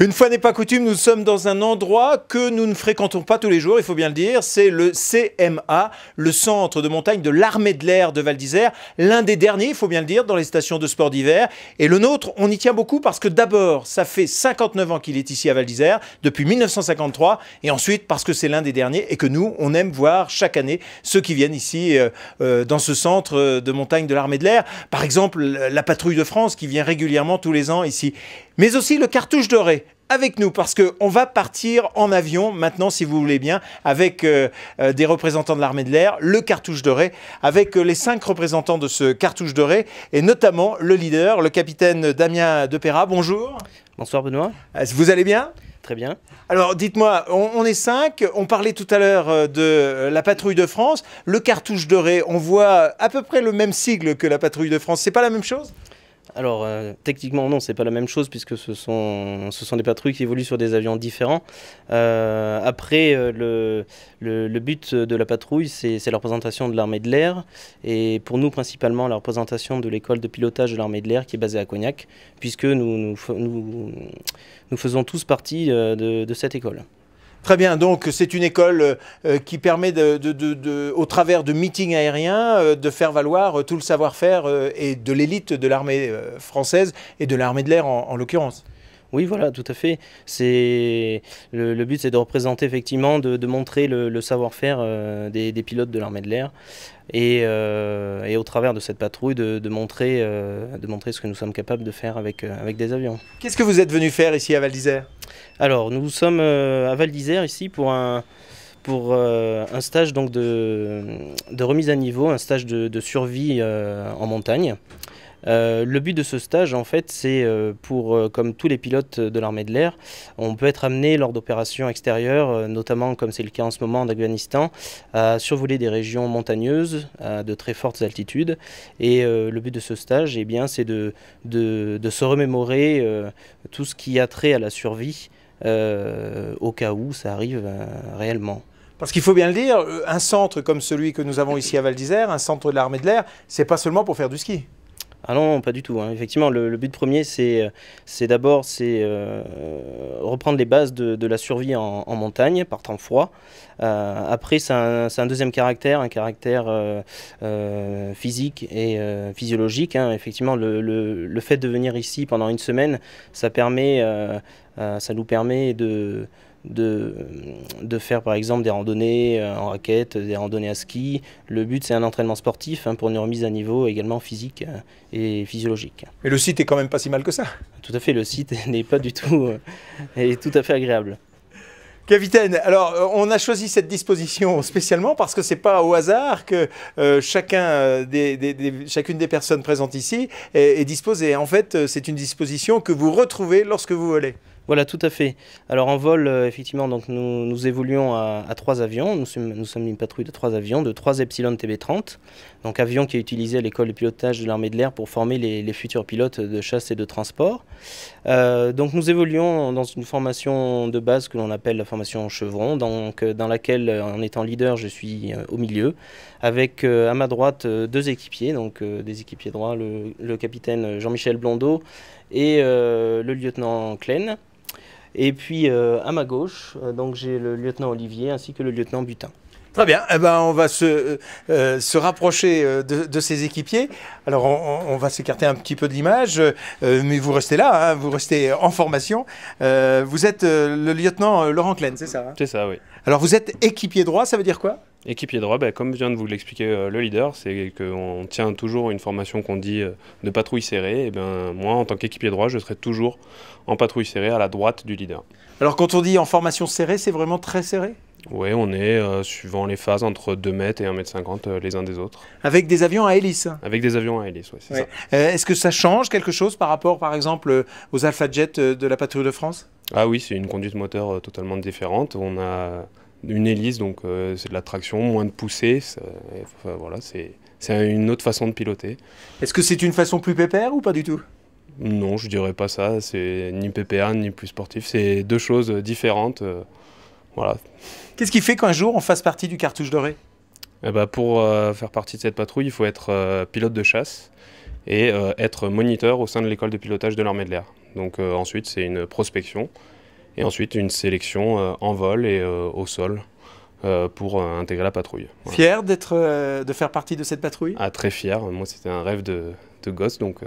Une fois n'est pas coutume, nous sommes dans un endroit que nous ne fréquentons pas tous les jours, il faut bien le dire, c'est le CMA, le centre de montagne de l'armée de l'air de Val d'Isère, l'un des derniers, il faut bien le dire, dans les stations de sport d'hiver. Et le nôtre, on y tient beaucoup parce que d'abord, ça fait 59 ans qu'il est ici à Val d'Isère, depuis 1953, et ensuite parce que c'est l'un des derniers et que nous, on aime voir chaque année ceux qui viennent ici euh, euh, dans ce centre euh, de montagne de l'armée de l'air. Par exemple, la patrouille de France qui vient régulièrement tous les ans ici mais aussi le cartouche doré avec nous parce qu'on va partir en avion maintenant, si vous voulez bien, avec euh, euh, des représentants de l'armée de l'air, le cartouche doré, avec euh, les cinq représentants de ce cartouche doré et notamment le leader, le capitaine Damien Depera. Bonjour. Bonsoir Benoît. Vous allez bien Très bien. Alors dites-moi, on, on, est cinq, on parlait tout à l'heure de la patrouille de France, le cartouche doré, on voit à peu près le même sigle que la patrouille de France, c'est pas la même chose alors, euh, techniquement, non, c'est pas la même chose puisque ce sont, des patrouilles qui évoluent sur des avions différents. Euh, après, euh, le, but de la patrouille, c'est la représentation de l'armée de l'air et pour nous, principalement, la représentation de l'école de pilotage de l'armée de l'air qui est basée à Cognac, puisque nous, faisons tous partie de cette école. Très bien, donc c'est une école euh, qui permet, de, au travers de meetings aériens, euh, de faire valoir euh, tout le savoir-faire et de l'élite de l'armée française et de l'armée de l'air en, l'occurrence. Oui, voilà, tout à fait. C'est le, but, c'est de représenter effectivement, de, montrer le, savoir-faire des, pilotes de l'armée de l'air et, au travers de cette patrouille, de, montrer, de montrer ce que nous sommes capables de faire avec, avec des avions. Qu'est-ce que vous êtes venu faire ici à Val d'Isère alors, nous sommes euh, à Val d'Isère ici pour un, pour euh, un stage donc de, remise à niveau, un stage de, survie euh, en montagne. le but de ce stage, en fait, c'est pour, comme tous les pilotes de l'armée de l'air, on peut être amené lors d'opérations extérieures, notamment comme c'est le cas en ce moment en Afghanistan, à survoler des régions montagneuses à de très fortes altitudes. Et le but de ce stage, eh bien, c'est de, se remémorer tout ce qui a trait à la survie euh, au cas où ça arrive euh, réellement. Parce qu'il faut bien le dire, euh, un centre comme celui que nous avons ici à Val d'Isère, un centre de l'armée de l'air, c'est pas seulement pour faire du ski. Ah non, pas du tout. Hein. Effectivement, le, but premier, c'est euh, d'abord c'est euh, reprendre les bases de, la survie en, montagne par temps froid. Euh, après, c'est un, deuxième caractère, un caractère physique et physiologique. Hein. Effectivement, le, le, fait de venir ici pendant une semaine, ça permet, ça nous permet de de, faire par exemple des randonnées euh, en raquette, des randonnées à ski. Le but c'est un entraînement sportif hein, pour une remise à niveau également physique euh, et physiologique. Mais le site est quand même pas si mal que ça. Tout à fait, le site n'est pas du tout euh, est tout à fait agréable. Capitaine, alors on a choisi cette disposition spécialement parce que ce n'est pas au hasard que chacun chacune des personnes présentes ici est, disposée. en fait c'est une disposition que vous retrouvez lorsque vous voulez. Voilà, tout à fait. Alors en vol, euh, effectivement, donc nous, nous évoluons à, trois avions. Nous sommes, une patrouille de trois avions, de trois Epsilon TB30, donc avion qui est utilisé à l'école de pilotage de l'armée de l'air pour former les, futurs pilotes de chasse et de transport. Euh, donc nous évoluons dans une formation de base que l'on appelle la formation Chevron, donc, euh, dans laquelle, en étant leader, je suis au milieu, avec à ma droite deux équipiers, donc des équipiers droits, le, le capitaine Jean-Michel Blondeau et le lieutenant Kleine. Et puis euh, à ma gauche, euh, donc j'ai le lieutenant Olivier ainsi que le lieutenant Butin. Très bien, eh ben, on va se, euh, se rapprocher de, de, ses équipiers. Alors on, va s'écarter un petit peu de l'image, mais vous restez là, hein. vous restez en formation. vous êtes le lieutenant Laurent Klein, c'est ça hein C'est ça, oui. Alors vous êtes équipier droit, ça veut dire quoi Équipier droit, bah, comme vient de vous l'expliquer euh, le leader, c'est qu'on tient toujours une formation qu'on dit euh, de patrouille serrée. Et eh ben, moi, en tant qu'équipier droit, je serai toujours en patrouille serrée à la droite du leader. Alors quand on dit en formation serrée, c'est vraiment très serré Oui, on est, euh, suivant les phases, entre 2 mètres et 1 mètre 50 les uns des autres. Avec des avions à hélice Avec des avions à hélice, oui, c'est ça. Est-ce que ça change quelque chose par rapport, par exemple, aux Alpha Jets de la patrouille de France Ah oui, c'est une conduite moteur totalement différente. On a une hélice, donc euh, c'est de la traction, moins de poussée. voilà, c'est une autre façon de piloter. Est-ce que c'est une façon plus pépère ou pas du tout Non, je dirais pas ça. C'est ni pépère ni plus sportif. C'est deux choses différentes. Euh, voilà. Qu'est-ce qui fait qu'un jour on fasse partie du cartouche doré eh ben Pour euh, faire partie de cette patrouille, il faut être pilote de chasse et être moniteur au sein de l'école de pilotage de l'armée de l'air. Donc ensuite, c'est une prospection et ensuite une sélection euh, en vol et euh, au sol. Euh, pour intégrer la patrouille. Fier d'être, de faire partie de cette patrouille Ah, très fier. Moi, c'était un rêve de, gosse, donc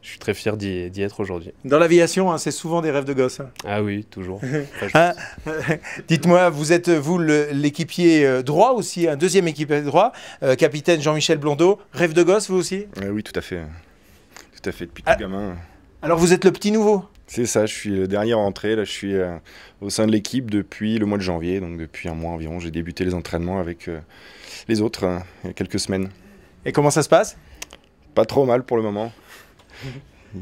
je suis très fier d'y, être aujourd'hui. Dans l'aviation, hein, c'est souvent des rêves de gosse. Hein. Ah oui, toujours. Ah, dites-moi, vous êtes, vous, l'équipier droit aussi, un deuxième équipier droit, capitaine Jean-Michel Blondeau. Rêve de gosse, vous aussi Oui, tout à fait. Tout à fait, depuis ah. tout gamin. Alors, vous êtes le petit nouveau c'est ça, je suis le dernier rentré. Là, je suis euh, au sein de l'équipe depuis le mois de janvier, donc depuis un mois environ. J'ai débuté les entraînements avec euh, les autres euh, il y a quelques semaines. Et comment ça se passe Pas trop mal pour le moment.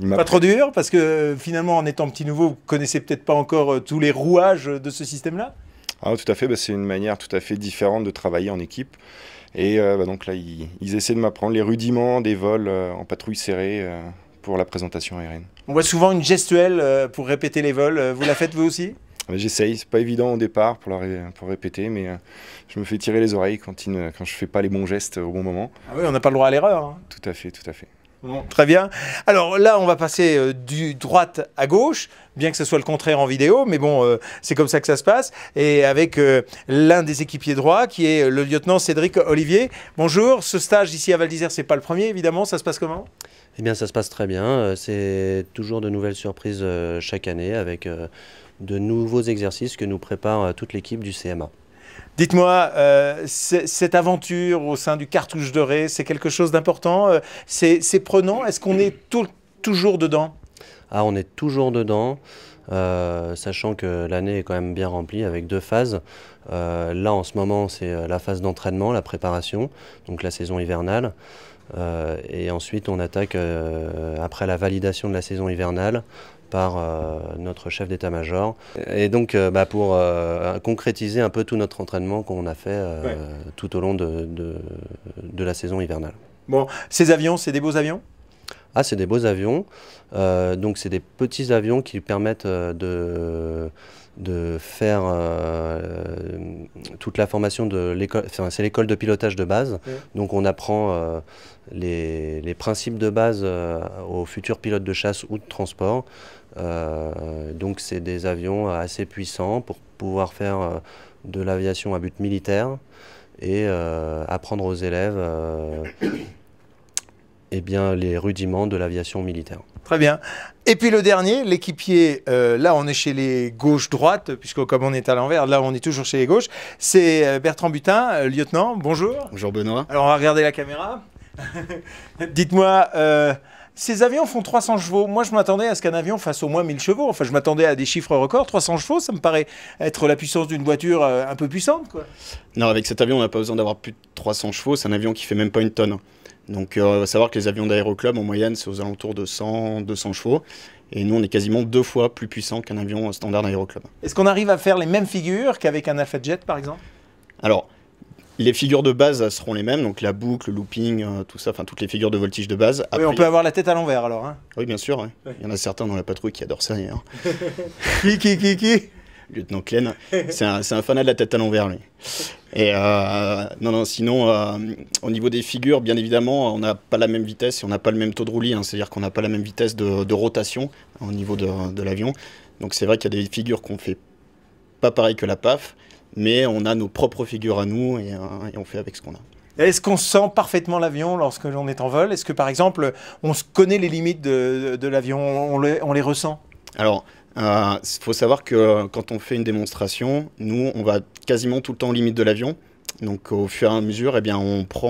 Pas trop dur parce que finalement, en étant petit nouveau, vous connaissez peut-être pas encore tous les rouages de ce système-là. Ah, tout à fait, bah, c'est une manière tout à fait différente de travailler en équipe. Et bah, donc là, ils essaient de m'apprendre les rudiments des vols en patrouille serrée pour la présentation aérienne. On voit souvent une gestuelle euh, pour répéter les vols. Euh, vous la faites vous aussi ah, J'essaye, c'est pas évident au départ pour, pour répéter, mais euh, je me fais tirer les oreilles quand, ne... quand je fais pas les bons gestes au bon moment. Ah oui, on n'a pas le droit à l'erreur. Hein. Tout à fait, tout à fait. très bien. Alors là, on va passer du droite à gauche, bien que ce soit le contraire en vidéo, mais bon, c'est comme ça que ça se passe. Et avec l'un des équipiers droits, qui est le lieutenant Cédric Olivier. Bonjour, ce stage ici à Val d'Isère, c'est pas le premier, évidemment. Ça se passe comment eh bien, ça se passe très bien. Euh, c'est toujours de nouvelles surprises euh, chaque année avec euh, de nouveaux exercices que nous prépare toute l'équipe du CMA. Dites-moi, cette aventure au sein du cartouche doré, c'est quelque chose d'important C'est prenant Est-ce qu'on est, toujours dedans Ah, on est toujours dedans. sachant que l'année est quand même bien remplie avec deux phases. là, en ce moment, c'est la phase d'entraînement, la préparation, donc la saison hivernale. Euh, et ensuite, on attaque, euh, après la validation de la saison hivernale, par euh, notre chef d'état-major. Et donc, bah, pour concrétiser un peu tout notre entraînement qu'on a fait tout au long de, de, de, la saison hivernale. Bon, ces avions, c'est des beaux avions ah, c'est des beaux avions. donc, c'est des petits avions qui permettent de de faire euh, toute la formation de l'école, c'est l'école de pilotage de base, donc on apprend euh, les, principes de base euh, aux futurs pilotes de chasse ou de transport. donc c'est des avions assez puissants pour pouvoir faire de l'aviation à but militaire et apprendre aux élèves eh bien, les rudiments de l'aviation militaire. Très bien. Et puis le dernier, l'équipier, euh, là on est chez les gauches-droites, puisque comme on est à l'envers, là on est toujours chez les gauches, c'est euh, Bertrand Butin, euh, lieutenant, bonjour. Bonjour Benoît. Alors on va regarder la caméra. Dites-moi, ces avions font 300 chevaux. Moi, je m'attendais à ce qu'un avion fasse au moins 1000 chevaux. Enfin, je m'attendais à des chiffres records. 300 chevaux, ça me paraît être la puissance d'une voiture euh, un peu puissante. Quoi. Non, avec cet avion, on n'a pas besoin d'avoir plus de 300 chevaux. C'est un avion qui fait même pas une tonne. Donc, faut euh, savoir que les avions d'aéroclub, en moyenne, c'est aux alentours de 100, 200 chevaux. Et nous, on est quasiment deux fois plus puissant qu'un avion standard d'aéroclub. Est-ce qu'on arrive à faire les mêmes figures qu'avec un Alpha Jet, par exemple Alors, les figures de base seront les mêmes, donc la boucle, le looping, euh, tout ça, enfin toutes les figures de voltige de base. oui, on peut avoir la tête à l'envers alors. Hein. Oui, bien sûr. Il y en a certains dans la patrouille qui adorent ça qui, qui, qui, qui Lieutenant Klein. C'est un, fanat de la tête à l'envers, lui. Et euh, non, non, sinon, euh, au niveau des figures, bien évidemment, on n'a pas la même vitesse on n'a pas le même taux de roulis. Hein. C'est-à-dire qu'on n'a pas la même vitesse de, rotation au niveau de, l'avion. Donc c'est vrai qu'il y a des figures qu'on fait pas pareil que la PAF mais on a nos propres figures à nous euh, et, on fait avec ce qu'on a. Est-ce qu'on sent parfaitement l'avion lorsque l'on est en vol Est-ce que par exemple on connaît les limites de, l'avion on, on les ressent Alors, il euh, faut savoir que quand on fait une démonstration, nous, on va quasiment tout le temps aux limites de l'avion. Donc au fur et à mesure, eh bien, on prend,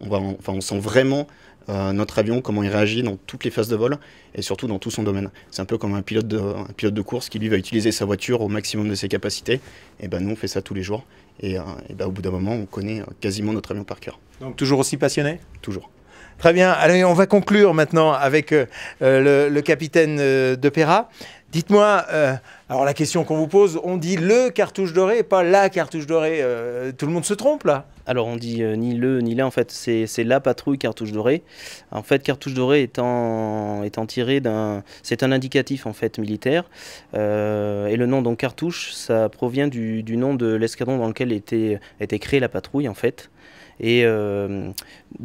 on va, enfin, on sent vraiment euh, notre avion, comment il réagit dans toutes les phases de vol et surtout dans tout son domaine. C'est un peu comme un pilote, de, course qui lui va utiliser sa voiture au maximum de ses capacités. Et ben nous, on fait ça tous les jours. Et, euh, ben, au bout d'un moment, on connaît euh, quasiment notre avion par cœur. Donc toujours aussi passionné Toujours. Très bien. Allez, on va conclure maintenant avec le, capitaine de Péra. Dites-moi, euh, alors la question qu'on vous pose, on dit le cartouche doré, pas la cartouche dorée. Euh, tout le monde se trompe là Alors on dit euh, ni le ni la, en fait, c'est la patrouille cartouche dorée. En fait, cartouche dorée étant, étant tiré d'un. C'est un indicatif en fait militaire. et le nom donc cartouche, ça provient du, nom de l'escadron dans lequel était, était créée la patrouille en fait et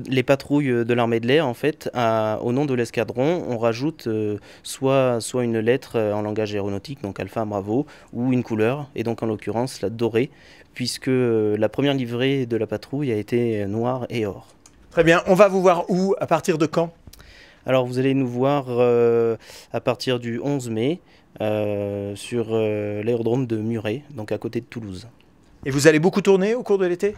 les patrouilles de l'armée de l'air en fait au nom de l'escadron on rajoute soit, soit une lettre en langage aéronautique, donc alpha, bravo, ou une couleur, et donc en l'occurrence la dorée, puisque euh, la première livrée de la patrouille a été noire et or. Très bien, on va vous voir où, à partir de quand alors vous allez nous voir euh, à partir du 11 mai euh, sur l'aérodrome de Muret, donc à côté de Toulouse. Et vous allez beaucoup tourner au cours de l'été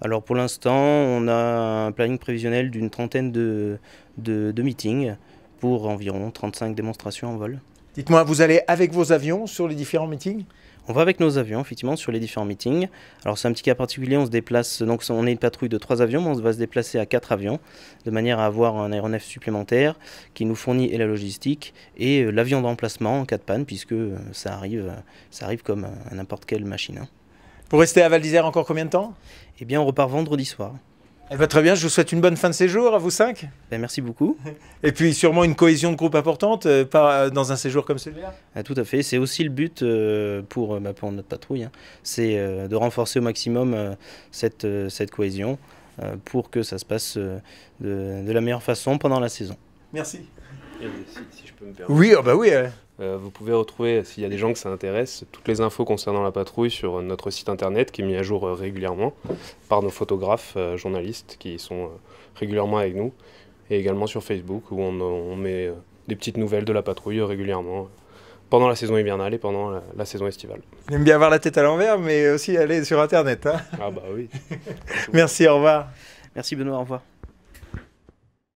Alors pour l'instant, on a un planning prévisionnel d'une trentaine de, de meetings pour environ 35 démonstrations en vol. Dites-moi, vous allez avec vos avions sur les différents meetings on va avec nos avions, effectivement, sur les différents meetings. Alors, c'est un petit cas particulier, on se déplace, donc on est une patrouille de trois avions, mais on va se déplacer à quatre avions, de manière à avoir un aéronef supplémentaire qui nous fournit et la logistique et euh, l'avion d'emplacement en cas de panne, puisque euh, ça arrive, euh, ça arrive comme n'importe quelle machine. Pour hein. rester à Val d'Isère encore combien de temps Eh bien, on repart vendredi soir. Eh va ben, très bien, je vous souhaite une bonne fin de séjour à vous cinq. Ben, merci beaucoup. Et puis sûrement une cohésion de groupe importante euh, euh, dans un séjour comme celui-là. Ah, tout à fait, c'est aussi le but euh, ben, pour, notre patrouille, hein. c'est de renforcer au maximum cette, cette, cohésion pour que ça se passe de la meilleure façon pendant la saison. Merci. Si, je peux me permettre. Oui, ah bah oui. Euh, vous pouvez retrouver, euh, s'il y a des gens que ça intéresse, toutes les infos concernant la patrouille sur euh, notre site internet qui est mis à jour régulièrement par nos photographes, journalistes qui sont régulièrement avec nous et également sur Facebook où on, met des petites nouvelles de la patrouille régulièrement pendant la saison hivernale et pendant la, saison estivale. J'aime bien avoir la tête à l'envers mais aussi aller sur internet. Hein. ah bah oui. Merci, au revoir. Merci Benoît, au revoir.